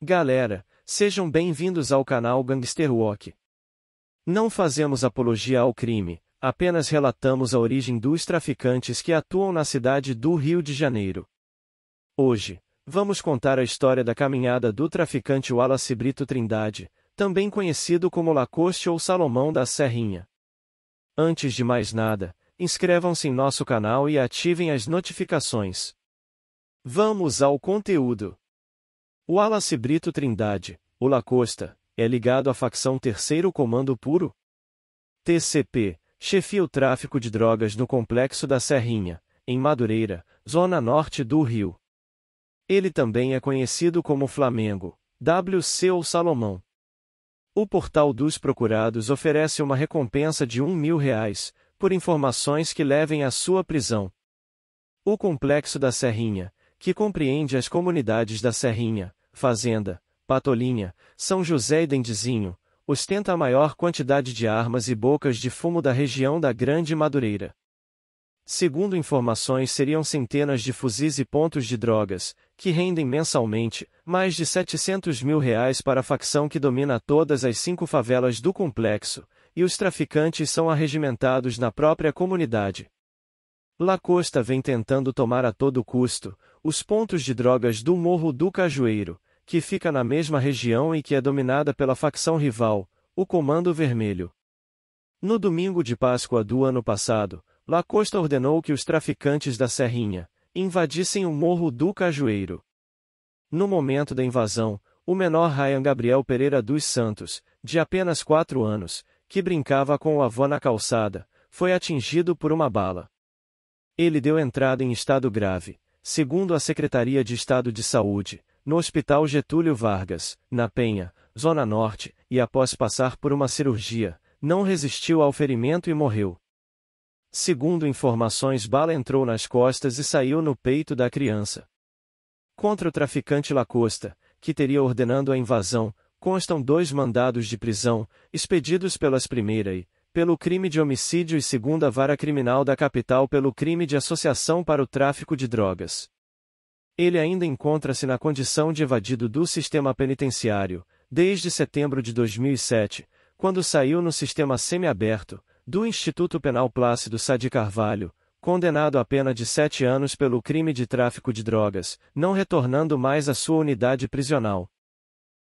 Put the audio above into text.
Galera, sejam bem-vindos ao canal Gangster Walk. Não fazemos apologia ao crime, apenas relatamos a origem dos traficantes que atuam na cidade do Rio de Janeiro. Hoje, vamos contar a história da caminhada do traficante Wallace Brito Trindade, também conhecido como Lacoste ou Salomão da Serrinha. Antes de mais nada, inscrevam-se em nosso canal e ativem as notificações. Vamos ao conteúdo. Wallace Brito Trindade, o Lacosta, é ligado à facção Terceiro Comando Puro? TCP, chefia o tráfico de drogas no complexo da Serrinha, em Madureira, zona norte do Rio. Ele também é conhecido como Flamengo, WC ou Salomão. O Portal dos Procurados oferece uma recompensa de um mil reais, por informações que levem à sua prisão. O Complexo da Serrinha, que compreende as comunidades da Serrinha, Fazenda, Patolinha, São José e Dendizinho, ostenta a maior quantidade de armas e bocas de fumo da região da Grande Madureira. Segundo informações, seriam centenas de fuzis e pontos de drogas, que rendem mensalmente mais de 700 mil reais para a facção que domina todas as cinco favelas do complexo, e os traficantes são arregimentados na própria comunidade. Lacosta vem tentando tomar a todo custo os pontos de drogas do Morro do Cajueiro, que fica na mesma região e que é dominada pela facção rival, o Comando Vermelho. No domingo de Páscoa do ano passado, Lacosta ordenou que os traficantes da Serrinha invadissem o Morro do Cajueiro. No momento da invasão, o menor Ryan Gabriel Pereira dos Santos, de apenas quatro anos, que brincava com o avô na calçada, foi atingido por uma bala. Ele deu entrada em estado grave, segundo a Secretaria de Estado de Saúde, no Hospital Getúlio Vargas, na Penha, Zona Norte, e após passar por uma cirurgia, não resistiu ao ferimento e morreu. Segundo informações, bala entrou nas costas e saiu no peito da criança. Contra o traficante Lacosta, que teria ordenado a invasão, constam dois mandados de prisão, expedidos pelas primeira e, pelo crime de homicídio e segunda vara criminal da capital pelo crime de associação para o tráfico de drogas. Ele ainda encontra-se na condição de evadido do sistema penitenciário, desde setembro de 2007, quando saiu no sistema semiaberto, do Instituto Penal Plácido Sá de Carvalho, condenado a pena de sete anos pelo crime de tráfico de drogas, não retornando mais à sua unidade prisional.